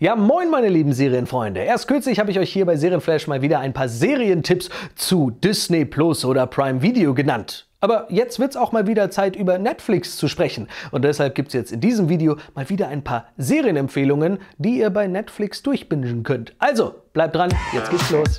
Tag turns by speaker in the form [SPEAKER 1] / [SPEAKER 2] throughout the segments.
[SPEAKER 1] Ja, moin meine lieben Serienfreunde. Erst kürzlich habe ich euch hier bei Serienflash mal wieder ein paar Serientipps zu Disney Plus oder Prime Video genannt. Aber jetzt wird es auch mal wieder Zeit, über Netflix zu sprechen. Und deshalb gibt es jetzt in diesem Video mal wieder ein paar Serienempfehlungen, die ihr bei Netflix durchbingen könnt. Also, bleibt dran, jetzt geht's los.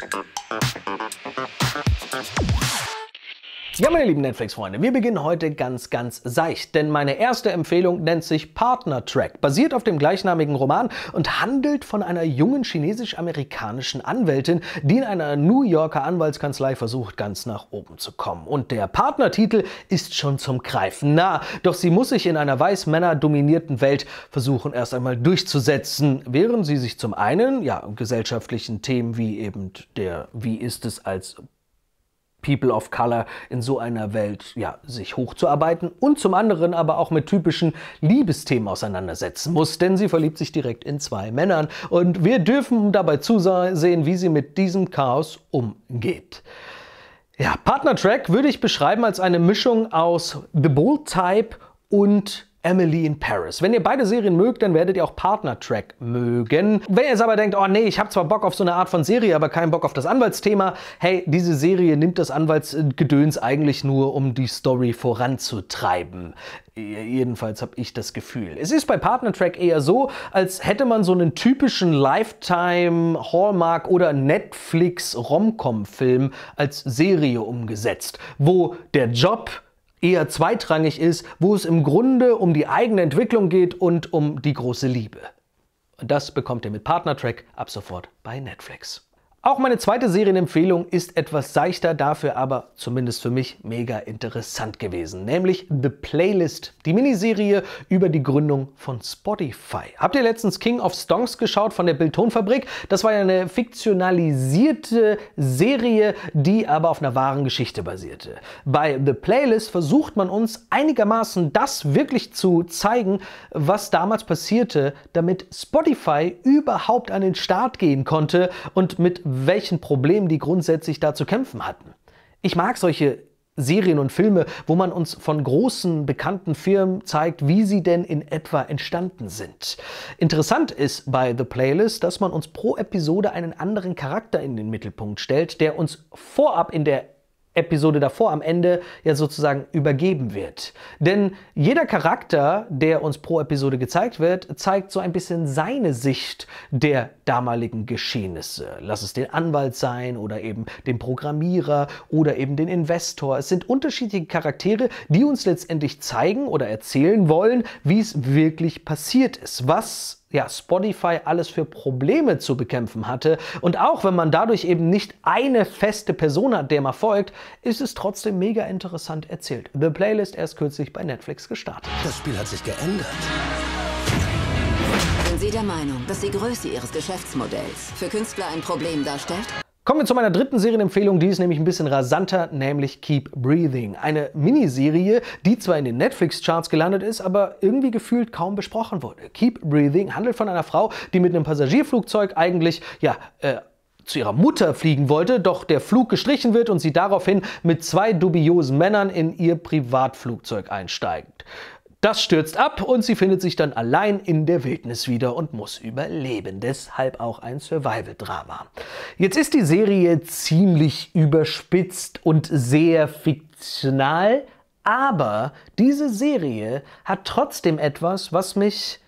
[SPEAKER 1] Ja, meine lieben Netflix-Freunde, wir beginnen heute ganz, ganz seicht, denn meine erste Empfehlung nennt sich Partner Track, basiert auf dem gleichnamigen Roman und handelt von einer jungen chinesisch-amerikanischen Anwältin, die in einer New Yorker Anwaltskanzlei versucht, ganz nach oben zu kommen. Und der Partnertitel ist schon zum Greifen nah, doch sie muss sich in einer weiß-männer-dominierten Welt versuchen, erst einmal durchzusetzen, während sie sich zum einen ja, gesellschaftlichen Themen wie eben der Wie ist es als People of Color in so einer Welt ja, sich hochzuarbeiten und zum anderen aber auch mit typischen Liebesthemen auseinandersetzen muss, denn sie verliebt sich direkt in zwei Männern und wir dürfen dabei zusehen, wie sie mit diesem Chaos umgeht. Ja, Partner Track würde ich beschreiben als eine Mischung aus The Bold Type und Emily in Paris. Wenn ihr beide Serien mögt, dann werdet ihr auch Partner Track mögen. Wenn ihr jetzt aber denkt, oh nee, ich habe zwar Bock auf so eine Art von Serie, aber keinen Bock auf das Anwaltsthema, hey, diese Serie nimmt das Anwaltsgedöns eigentlich nur, um die Story voranzutreiben. Jedenfalls habe ich das Gefühl. Es ist bei Partner Track eher so, als hätte man so einen typischen Lifetime, Hallmark oder Netflix Romcom-Film als Serie umgesetzt, wo der Job eher zweitrangig ist, wo es im Grunde um die eigene Entwicklung geht und um die große Liebe. Und das bekommt ihr mit Partner Track ab sofort bei Netflix. Auch meine zweite Serienempfehlung ist etwas seichter, dafür aber zumindest für mich mega interessant gewesen, nämlich The Playlist, die Miniserie über die Gründung von Spotify. Habt ihr letztens King of Stonks geschaut von der Bildtonfabrik? Das war ja eine fiktionalisierte Serie, die aber auf einer wahren Geschichte basierte. Bei The Playlist versucht man uns einigermaßen das wirklich zu zeigen, was damals passierte, damit Spotify überhaupt an den Start gehen konnte und mit welchen Problemen die grundsätzlich da zu kämpfen hatten. Ich mag solche Serien und Filme, wo man uns von großen bekannten Firmen zeigt, wie sie denn in etwa entstanden sind. Interessant ist bei The Playlist, dass man uns pro Episode einen anderen Charakter in den Mittelpunkt stellt, der uns vorab in der Episode davor am Ende ja sozusagen übergeben wird. Denn jeder Charakter, der uns pro Episode gezeigt wird, zeigt so ein bisschen seine Sicht der damaligen Geschehnisse. Lass es den Anwalt sein oder eben den Programmierer oder eben den Investor. Es sind unterschiedliche Charaktere, die uns letztendlich zeigen oder erzählen wollen, wie es wirklich passiert ist, was ja, Spotify alles für Probleme zu bekämpfen hatte. Und auch wenn man dadurch eben nicht eine feste Person hat, der man folgt, ist es trotzdem mega interessant erzählt. The Playlist erst kürzlich bei Netflix gestartet. Das Spiel hat sich geändert. Sind Sie der Meinung, dass die Größe Ihres Geschäftsmodells für Künstler ein Problem darstellt? Kommen wir zu meiner dritten Serienempfehlung, die ist nämlich ein bisschen rasanter, nämlich Keep Breathing. Eine Miniserie, die zwar in den Netflix-Charts gelandet ist, aber irgendwie gefühlt kaum besprochen wurde. Keep Breathing handelt von einer Frau, die mit einem Passagierflugzeug eigentlich, ja, äh, zu ihrer Mutter fliegen wollte, doch der Flug gestrichen wird und sie daraufhin mit zwei dubiosen Männern in ihr Privatflugzeug einsteigt. Das stürzt ab und sie findet sich dann allein in der Wildnis wieder und muss überleben. Deshalb auch ein Survival-Drama. Jetzt ist die Serie ziemlich überspitzt und sehr fiktional, aber diese Serie hat trotzdem etwas, was mich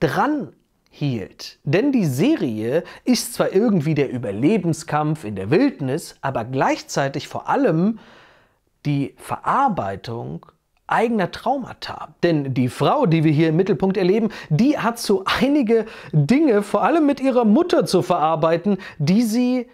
[SPEAKER 1] dran hielt. Denn die Serie ist zwar irgendwie der Überlebenskampf in der Wildnis, aber gleichzeitig vor allem die Verarbeitung eigener Traumata. Denn die Frau, die wir hier im Mittelpunkt erleben, die hat so einige Dinge, vor allem mit ihrer Mutter zu verarbeiten, die sie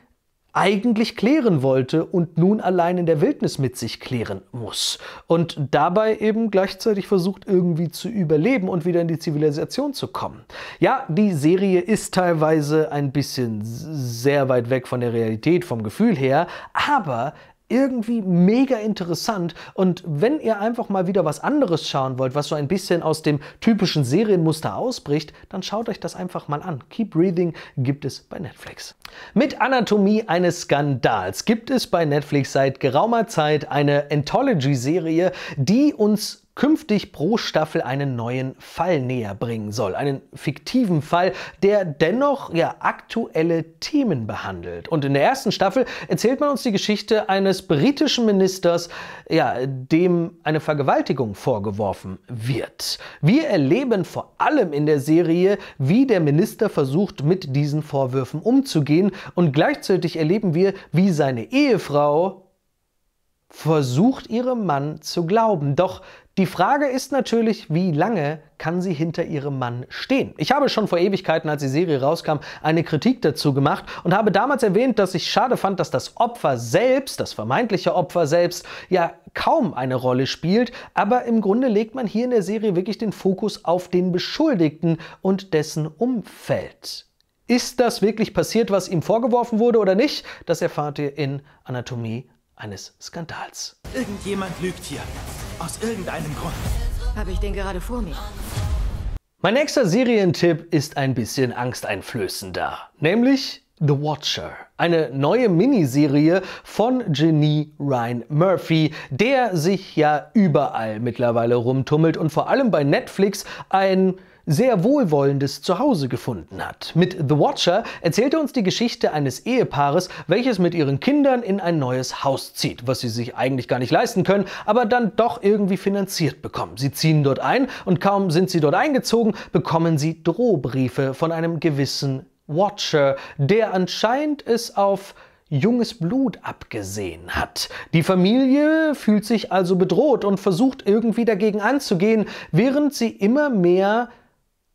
[SPEAKER 1] eigentlich klären wollte und nun allein in der Wildnis mit sich klären muss. Und dabei eben gleichzeitig versucht irgendwie zu überleben und wieder in die Zivilisation zu kommen. Ja, die Serie ist teilweise ein bisschen sehr weit weg von der Realität, vom Gefühl her, aber irgendwie mega interessant. Und wenn ihr einfach mal wieder was anderes schauen wollt, was so ein bisschen aus dem typischen Serienmuster ausbricht, dann schaut euch das einfach mal an. Keep Breathing gibt es bei Netflix. Mit Anatomie eines Skandals gibt es bei Netflix seit geraumer Zeit eine Anthology-Serie, die uns künftig pro Staffel einen neuen Fall näher bringen soll. Einen fiktiven Fall, der dennoch ja aktuelle Themen behandelt. Und in der ersten Staffel erzählt man uns die Geschichte eines britischen Ministers, ja, dem eine Vergewaltigung vorgeworfen wird. Wir erleben vor allem in der Serie, wie der Minister versucht, mit diesen Vorwürfen umzugehen und gleichzeitig erleben wir, wie seine Ehefrau versucht ihrem Mann zu glauben. Doch die Frage ist natürlich, wie lange kann sie hinter ihrem Mann stehen? Ich habe schon vor Ewigkeiten, als die Serie rauskam, eine Kritik dazu gemacht und habe damals erwähnt, dass ich schade fand, dass das Opfer selbst, das vermeintliche Opfer selbst, ja kaum eine Rolle spielt, aber im Grunde legt man hier in der Serie wirklich den Fokus auf den Beschuldigten und dessen Umfeld. Ist das wirklich passiert, was ihm vorgeworfen wurde oder nicht? Das erfahrt ihr in Anatomie eines Skandals. Irgendjemand lügt hier. Aus irgendeinem Grund. Habe ich den gerade vor mir? Mein nächster Serientipp ist ein bisschen angsteinflößender, nämlich The Watcher, eine neue Miniserie von Genie Ryan Murphy, der sich ja überall mittlerweile rumtummelt und vor allem bei Netflix ein sehr wohlwollendes Zuhause gefunden hat. Mit The Watcher erzählte uns die Geschichte eines Ehepaares, welches mit ihren Kindern in ein neues Haus zieht, was sie sich eigentlich gar nicht leisten können, aber dann doch irgendwie finanziert bekommen. Sie ziehen dort ein und kaum sind sie dort eingezogen, bekommen sie Drohbriefe von einem gewissen Watcher, der anscheinend es auf junges Blut abgesehen hat. Die Familie fühlt sich also bedroht und versucht irgendwie dagegen anzugehen, während sie immer mehr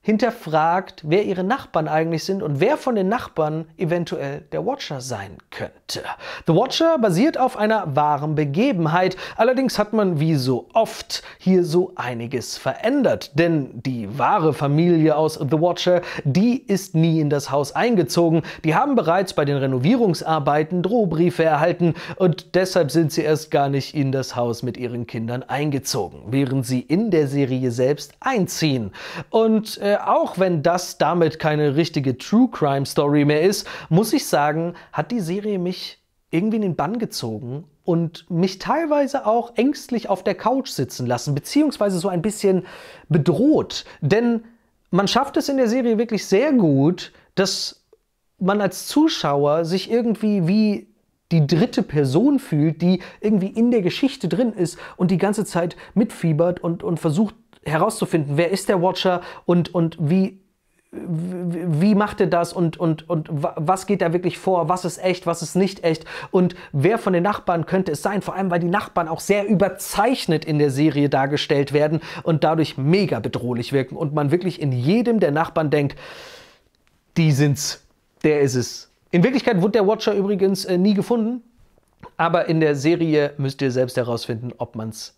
[SPEAKER 1] hinterfragt, wer ihre Nachbarn eigentlich sind und wer von den Nachbarn eventuell der Watcher sein könnte. The Watcher basiert auf einer wahren Begebenheit, allerdings hat man wie so oft hier so einiges verändert, denn die wahre Familie aus The Watcher, die ist nie in das Haus eingezogen, die haben bereits bei den Renovierungsarbeiten Drohbriefe erhalten und deshalb sind sie erst gar nicht in das Haus mit ihren Kindern eingezogen, während sie in der Serie selbst einziehen. Und äh, äh, auch wenn das damit keine richtige True Crime Story mehr ist, muss ich sagen, hat die Serie mich irgendwie in den Bann gezogen und mich teilweise auch ängstlich auf der Couch sitzen lassen, beziehungsweise so ein bisschen bedroht. Denn man schafft es in der Serie wirklich sehr gut, dass man als Zuschauer sich irgendwie wie die dritte Person fühlt, die irgendwie in der Geschichte drin ist und die ganze Zeit mitfiebert und, und versucht herauszufinden, wer ist der Watcher und, und wie, wie macht er das und, und, und was geht da wirklich vor, was ist echt, was ist nicht echt und wer von den Nachbarn könnte es sein, vor allem weil die Nachbarn auch sehr überzeichnet in der Serie dargestellt werden und dadurch mega bedrohlich wirken und man wirklich in jedem der Nachbarn denkt, die sind's, der ist es. In Wirklichkeit wurde der Watcher übrigens äh, nie gefunden, aber in der Serie müsst ihr selbst herausfinden, ob man's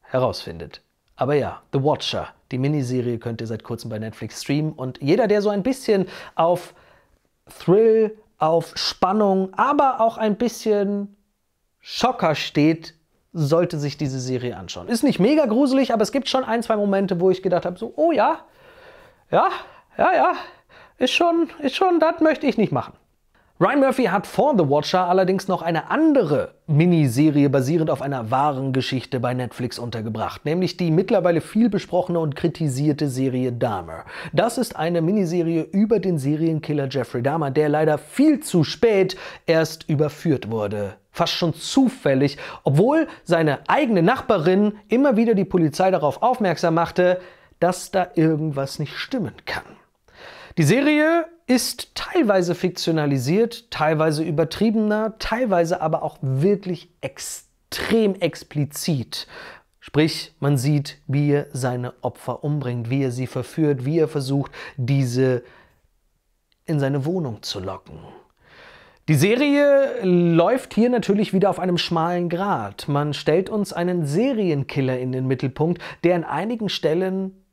[SPEAKER 1] herausfindet. Aber ja, The Watcher, die Miniserie könnt ihr seit kurzem bei Netflix streamen. Und jeder, der so ein bisschen auf Thrill, auf Spannung, aber auch ein bisschen Schocker steht, sollte sich diese Serie anschauen. Ist nicht mega gruselig, aber es gibt schon ein, zwei Momente, wo ich gedacht habe, so, oh ja, ja, ja, ja, ist schon, ist schon, das möchte ich nicht machen. Ryan Murphy hat vor The Watcher allerdings noch eine andere Miniserie basierend auf einer wahren Geschichte bei Netflix untergebracht, nämlich die mittlerweile viel besprochene und kritisierte Serie Dahmer. Das ist eine Miniserie über den Serienkiller Jeffrey Dahmer, der leider viel zu spät erst überführt wurde fast schon zufällig, obwohl seine eigene Nachbarin immer wieder die Polizei darauf aufmerksam machte, dass da irgendwas nicht stimmen kann. Die Serie ist teilweise fiktionalisiert, teilweise übertriebener, teilweise aber auch wirklich extrem explizit. Sprich, man sieht, wie er seine Opfer umbringt, wie er sie verführt, wie er versucht, diese in seine Wohnung zu locken. Die Serie läuft hier natürlich wieder auf einem schmalen Grat. Man stellt uns einen Serienkiller in den Mittelpunkt, der an einigen Stellen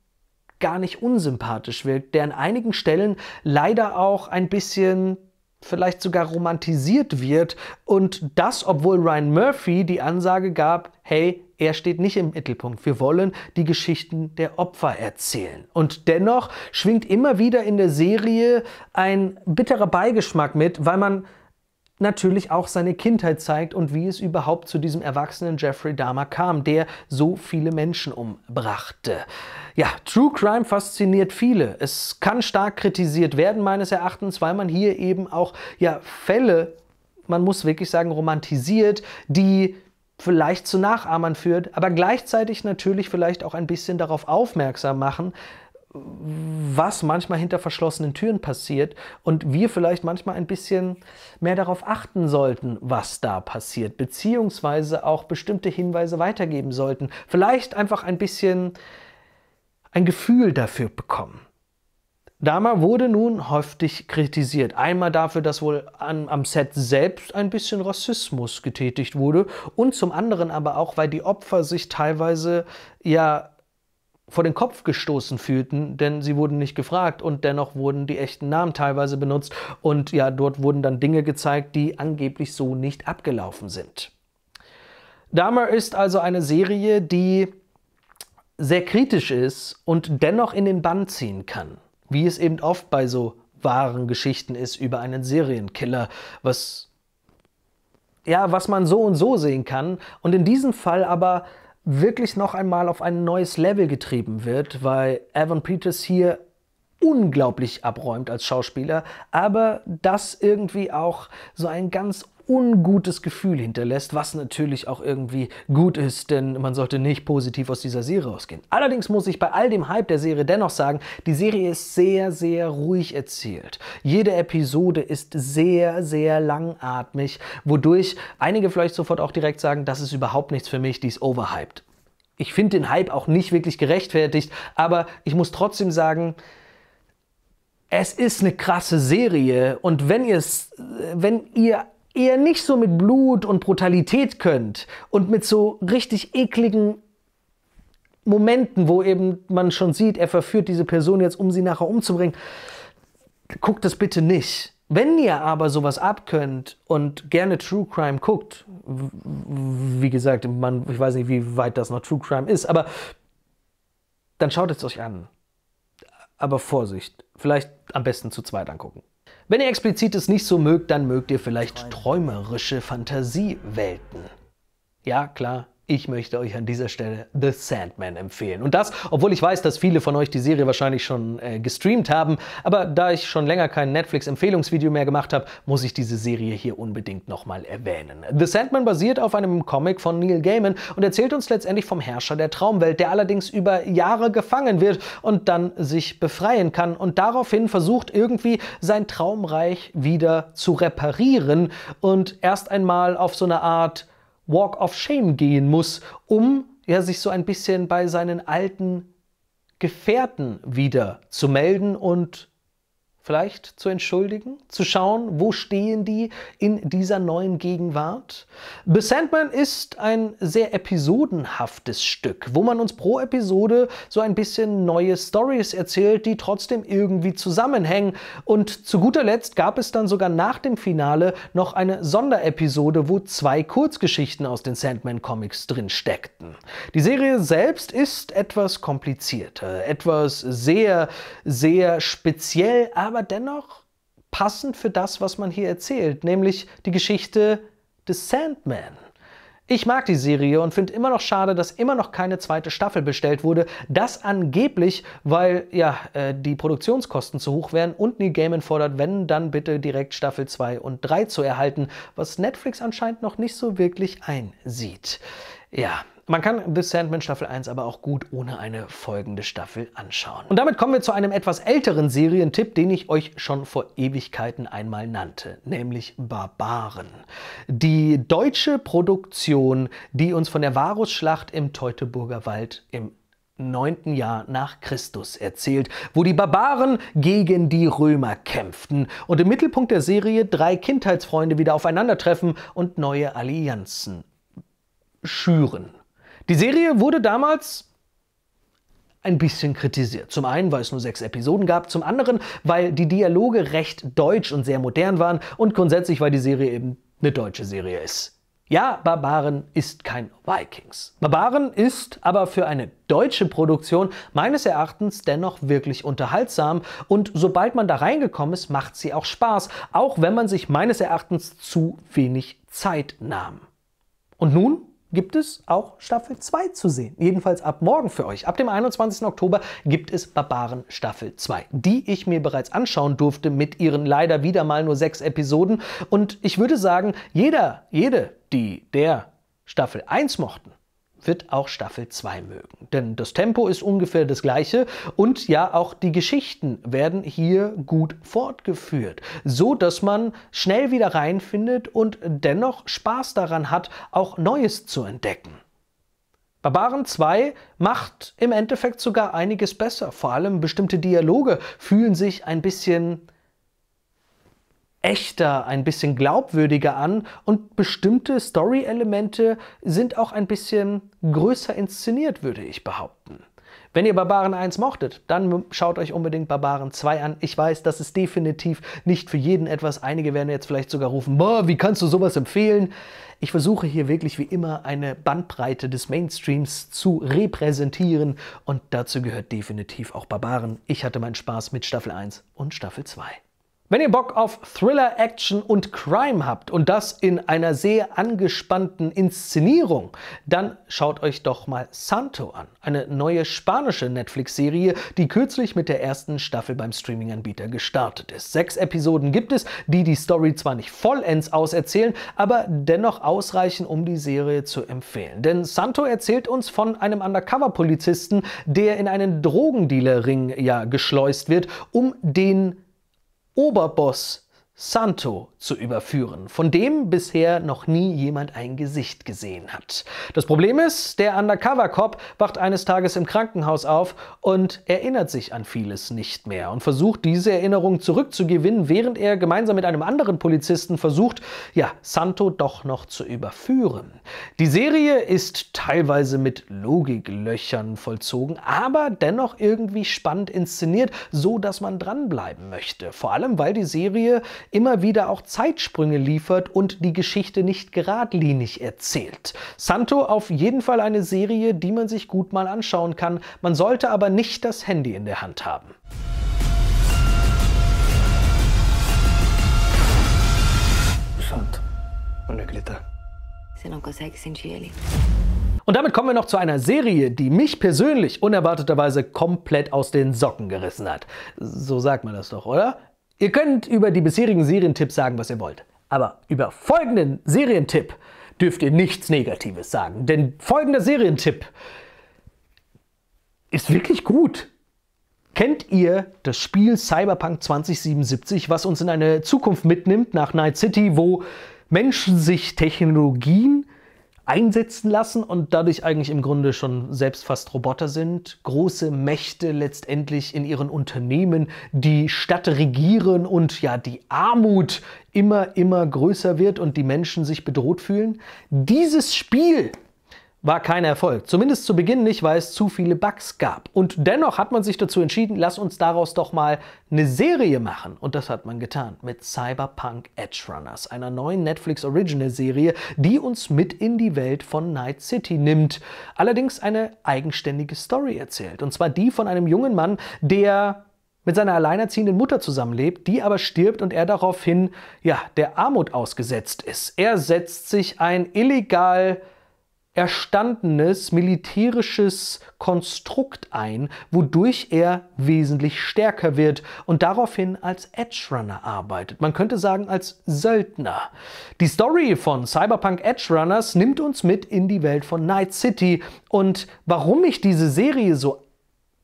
[SPEAKER 1] gar nicht unsympathisch wirkt, der an einigen Stellen leider auch ein bisschen vielleicht sogar romantisiert wird und das, obwohl Ryan Murphy die Ansage gab, hey, er steht nicht im Mittelpunkt. Wir wollen die Geschichten der Opfer erzählen. Und dennoch schwingt immer wieder in der Serie ein bitterer Beigeschmack mit, weil man natürlich auch seine Kindheit zeigt und wie es überhaupt zu diesem erwachsenen Jeffrey Dahmer kam, der so viele Menschen umbrachte. Ja, True Crime fasziniert viele. Es kann stark kritisiert werden, meines Erachtens, weil man hier eben auch ja, Fälle, man muss wirklich sagen, romantisiert, die vielleicht zu Nachahmern führt, aber gleichzeitig natürlich vielleicht auch ein bisschen darauf aufmerksam machen, was manchmal hinter verschlossenen Türen passiert und wir vielleicht manchmal ein bisschen mehr darauf achten sollten, was da passiert, beziehungsweise auch bestimmte Hinweise weitergeben sollten. Vielleicht einfach ein bisschen ein Gefühl dafür bekommen. Dama wurde nun häufig kritisiert. Einmal dafür, dass wohl an, am Set selbst ein bisschen Rassismus getätigt wurde und zum anderen aber auch, weil die Opfer sich teilweise ja vor den Kopf gestoßen fühlten, denn sie wurden nicht gefragt und dennoch wurden die echten Namen teilweise benutzt und ja, dort wurden dann Dinge gezeigt, die angeblich so nicht abgelaufen sind. Dahmer ist also eine Serie, die sehr kritisch ist und dennoch in den Bann ziehen kann, wie es eben oft bei so wahren Geschichten ist über einen Serienkiller, was ja, was man so und so sehen kann und in diesem Fall aber wirklich noch einmal auf ein neues Level getrieben wird, weil Evan Peters hier unglaublich abräumt als Schauspieler, aber das irgendwie auch so ein ganz ungutes Gefühl hinterlässt, was natürlich auch irgendwie gut ist, denn man sollte nicht positiv aus dieser Serie rausgehen. Allerdings muss ich bei all dem Hype der Serie dennoch sagen, die Serie ist sehr, sehr ruhig erzählt. Jede Episode ist sehr, sehr langatmig, wodurch einige vielleicht sofort auch direkt sagen, das ist überhaupt nichts für mich, die ist overhyped. Ich finde den Hype auch nicht wirklich gerechtfertigt, aber ich muss trotzdem sagen, es ist eine krasse Serie und wenn ihr wenn ihr ihr nicht so mit Blut und Brutalität könnt und mit so richtig ekligen Momenten, wo eben man schon sieht, er verführt diese Person jetzt, um sie nachher umzubringen, guckt das bitte nicht. Wenn ihr aber sowas abkönnt und gerne True Crime guckt, wie gesagt, man, ich weiß nicht, wie weit das noch True Crime ist, aber dann schaut es euch an. Aber Vorsicht, vielleicht am besten zu zweit angucken. Wenn ihr explizites nicht so mögt, dann mögt ihr vielleicht träumerische Fantasiewelten. Ja, klar, ich möchte euch an dieser Stelle The Sandman empfehlen. Und das, obwohl ich weiß, dass viele von euch die Serie wahrscheinlich schon äh, gestreamt haben, aber da ich schon länger kein Netflix-Empfehlungsvideo mehr gemacht habe, muss ich diese Serie hier unbedingt nochmal erwähnen. The Sandman basiert auf einem Comic von Neil Gaiman und erzählt uns letztendlich vom Herrscher der Traumwelt, der allerdings über Jahre gefangen wird und dann sich befreien kann und daraufhin versucht irgendwie sein Traumreich wieder zu reparieren und erst einmal auf so eine Art Walk of Shame gehen muss, um ja, sich so ein bisschen bei seinen alten Gefährten wieder zu melden und vielleicht zu entschuldigen, zu schauen, wo stehen die in dieser neuen Gegenwart. The Sandman ist ein sehr episodenhaftes Stück, wo man uns pro Episode so ein bisschen neue Stories erzählt, die trotzdem irgendwie zusammenhängen. Und zu guter Letzt gab es dann sogar nach dem Finale noch eine Sonderepisode, wo zwei Kurzgeschichten aus den Sandman Comics drin steckten. Die Serie selbst ist etwas komplizierter, etwas sehr, sehr speziell, aber aber dennoch passend für das, was man hier erzählt, nämlich die Geschichte des Sandman. Ich mag die Serie und finde immer noch schade, dass immer noch keine zweite Staffel bestellt wurde. Das angeblich, weil ja äh, die Produktionskosten zu hoch wären und Neil Gaiman fordert, wenn dann bitte direkt Staffel 2 und 3 zu erhalten, was Netflix anscheinend noch nicht so wirklich einsieht. Ja, man kann The Sandman Staffel 1 aber auch gut ohne eine folgende Staffel anschauen. Und damit kommen wir zu einem etwas älteren Serientipp, den ich euch schon vor Ewigkeiten einmal nannte, nämlich Barbaren. Die deutsche Produktion, die uns von der Varusschlacht im Teutoburger Wald im neunten Jahr nach Christus erzählt, wo die Barbaren gegen die Römer kämpften und im Mittelpunkt der Serie drei Kindheitsfreunde wieder aufeinandertreffen und neue Allianzen schüren. Die Serie wurde damals ein bisschen kritisiert. Zum einen, weil es nur sechs Episoden gab, zum anderen, weil die Dialoge recht deutsch und sehr modern waren und grundsätzlich, weil die Serie eben eine deutsche Serie ist. Ja, Barbaren ist kein Vikings. Barbaren ist aber für eine deutsche Produktion meines Erachtens dennoch wirklich unterhaltsam und sobald man da reingekommen ist, macht sie auch Spaß, auch wenn man sich meines Erachtens zu wenig Zeit nahm. Und nun gibt es auch Staffel 2 zu sehen. Jedenfalls ab morgen für euch. Ab dem 21. Oktober gibt es Barbaren Staffel 2, die ich mir bereits anschauen durfte mit ihren leider wieder mal nur sechs Episoden. Und ich würde sagen, jeder, jede, die der Staffel 1 mochten, wird auch Staffel 2 mögen. Denn das Tempo ist ungefähr das gleiche und ja, auch die Geschichten werden hier gut fortgeführt, so dass man schnell wieder reinfindet und dennoch Spaß daran hat, auch Neues zu entdecken. Barbaren 2 macht im Endeffekt sogar einiges besser. Vor allem bestimmte Dialoge fühlen sich ein bisschen echter, ein bisschen glaubwürdiger an und bestimmte Story-Elemente sind auch ein bisschen größer inszeniert, würde ich behaupten. Wenn ihr Barbaren 1 mochtet, dann schaut euch unbedingt Barbaren 2 an. Ich weiß, das ist definitiv nicht für jeden etwas. Einige werden jetzt vielleicht sogar rufen, boah, wie kannst du sowas empfehlen? Ich versuche hier wirklich wie immer eine Bandbreite des Mainstreams zu repräsentieren und dazu gehört definitiv auch Barbaren. Ich hatte meinen Spaß mit Staffel 1 und Staffel 2. Wenn ihr Bock auf Thriller, Action und Crime habt und das in einer sehr angespannten Inszenierung, dann schaut euch doch mal Santo an, eine neue spanische Netflix-Serie, die kürzlich mit der ersten Staffel beim Streaming-Anbieter gestartet ist. Sechs Episoden gibt es, die die Story zwar nicht vollends auserzählen, aber dennoch ausreichen, um die Serie zu empfehlen. Denn Santo erzählt uns von einem Undercover-Polizisten, der in einen Drogendealer-Ring ja geschleust wird, um den Oberboss Santo zu überführen, von dem bisher noch nie jemand ein Gesicht gesehen hat. Das Problem ist, der Undercover-Cop wacht eines Tages im Krankenhaus auf und erinnert sich an vieles nicht mehr und versucht, diese Erinnerung zurückzugewinnen, während er gemeinsam mit einem anderen Polizisten versucht, ja, Santo doch noch zu überführen. Die Serie ist teilweise mit Logiklöchern vollzogen, aber dennoch irgendwie spannend inszeniert, so dass man dranbleiben möchte. Vor allem, weil die Serie immer wieder auch Zeitsprünge liefert und die Geschichte nicht geradlinig erzählt. Santo auf jeden Fall eine Serie, die man sich gut mal anschauen kann. Man sollte aber nicht das Handy in der Hand haben. Und damit kommen wir noch zu einer Serie, die mich persönlich unerwarteterweise komplett aus den Socken gerissen hat. So sagt man das doch, oder? Ihr könnt über die bisherigen Serientipps sagen, was ihr wollt. Aber über folgenden Serientipp dürft ihr nichts Negatives sagen. Denn folgender Serientipp ist wirklich gut. Kennt ihr das Spiel Cyberpunk 2077, was uns in eine Zukunft mitnimmt nach Night City, wo Menschen sich Technologien einsetzen lassen und dadurch eigentlich im Grunde schon selbst fast Roboter sind. Große Mächte letztendlich in ihren Unternehmen die Stadt regieren und ja die Armut immer, immer größer wird und die Menschen sich bedroht fühlen. Dieses Spiel war kein Erfolg. Zumindest zu Beginn nicht, weil es zu viele Bugs gab. Und dennoch hat man sich dazu entschieden, lass uns daraus doch mal eine Serie machen. Und das hat man getan mit Cyberpunk Edge Runners, einer neuen Netflix Original Serie, die uns mit in die Welt von Night City nimmt. Allerdings eine eigenständige Story erzählt. Und zwar die von einem jungen Mann, der mit seiner alleinerziehenden Mutter zusammenlebt, die aber stirbt und er daraufhin, ja, der Armut ausgesetzt ist. Er setzt sich ein illegal erstandenes militärisches Konstrukt ein, wodurch er wesentlich stärker wird und daraufhin als Edge Runner arbeitet. Man könnte sagen als Söldner. Die Story von Cyberpunk Edge Runners nimmt uns mit in die Welt von Night City und warum ich diese Serie so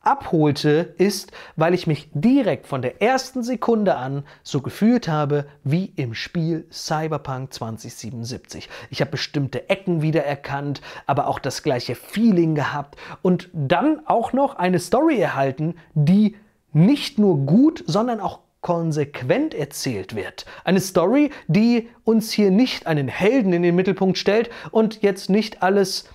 [SPEAKER 1] abholte, ist, weil ich mich direkt von der ersten Sekunde an so gefühlt habe wie im Spiel Cyberpunk 2077. Ich habe bestimmte Ecken wiedererkannt, aber auch das gleiche Feeling gehabt und dann auch noch eine Story erhalten, die nicht nur gut, sondern auch konsequent erzählt wird. Eine Story, die uns hier nicht einen Helden in den Mittelpunkt stellt und jetzt nicht alles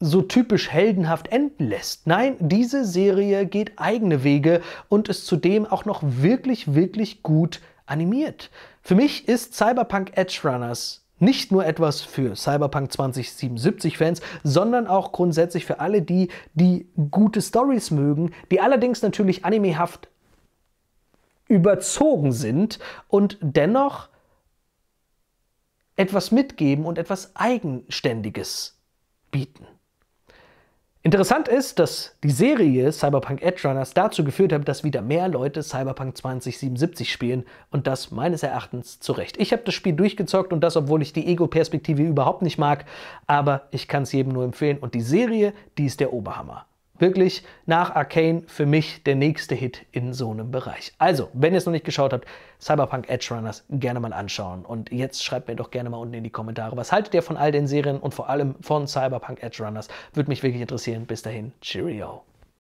[SPEAKER 1] so typisch heldenhaft enden lässt. Nein, diese Serie geht eigene Wege und ist zudem auch noch wirklich, wirklich gut animiert. Für mich ist Cyberpunk Edge Runners nicht nur etwas für Cyberpunk 2077-Fans, sondern auch grundsätzlich für alle die, die gute Stories mögen, die allerdings natürlich animehaft überzogen sind und dennoch etwas mitgeben und etwas Eigenständiges bieten. Interessant ist, dass die Serie Cyberpunk Edge Runners dazu geführt hat, dass wieder mehr Leute Cyberpunk 2077 spielen und das meines Erachtens zu Recht. Ich habe das Spiel durchgezockt und das, obwohl ich die Ego-Perspektive überhaupt nicht mag, aber ich kann es jedem nur empfehlen und die Serie, die ist der Oberhammer wirklich nach Arcane für mich der nächste Hit in so einem Bereich. Also, wenn ihr es noch nicht geschaut habt, Cyberpunk Edge Runners gerne mal anschauen. Und jetzt schreibt mir doch gerne mal unten in die Kommentare, was haltet ihr von all den Serien und vor allem von Cyberpunk Edge Runners? Würde mich wirklich interessieren. Bis dahin, Cheerio.